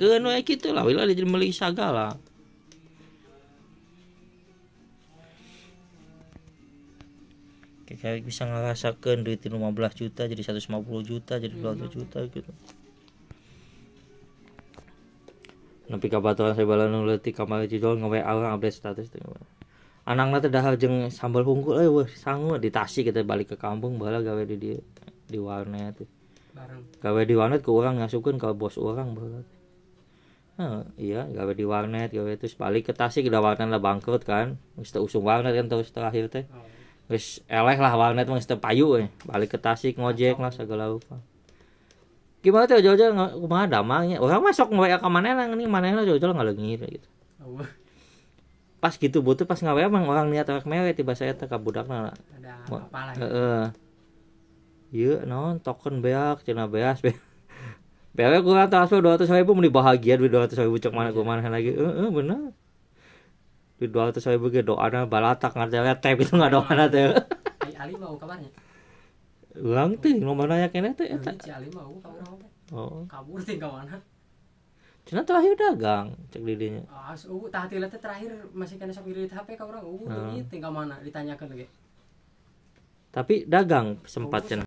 ke noe gitu lah wila jadi meli sagala kayak bisa ngerasakan duit 15 juta jadi 150 juta jadi 200 hmm. juta gitu Napi kabaturan saya balon nuleti kamar doang ngewe orang update status tengah anaknya dah dahar jeng sambal hungkul eh wah sanggup di tasik kita balik ke kampung bala gawe di di, di warnet barang gawe di warnet ke orang ngasukin ke bos orang bala Nah, iya gawe di warnet gawe terus balik ke Tasik udah warnet lah bangkrut kan terus usung warnet kan terus terakhir teh terus oh. eleh lah warnet mah payu eh. balik ke Tasik ngojek lah segala rupa gimana tuh jojo nggak? rumah damangnya orang masuk ngewe ke mana nang ini mana lah jojo jauh nggak lagi gitu pas gitu butuh pas ngawe emang orang niat orang mewe tiba saya teka budak nala ada apa lah iya non token beak cina beas beak PW kurang transfer dua ratus ribu mending bahagia duit dua ratus ribu cek mana gue iya. mana lagi eh uh, uh, bener duit dua ratus ribu gue nih balatak nggak ada tap itu nggak doa nih teh Ali mau kemana? ulang tuh nomor nanya kena tuh eta ya, iya, si Ali mau kemana? oh kabur tinggal mana Cina terakhir dagang cek dirinya. ah uh, tah tila teh terakhir masih kena sok ngirit HP kau orang. uh, ah. tinggal mana ditanyakan lagi tapi dagang sempat oh, cina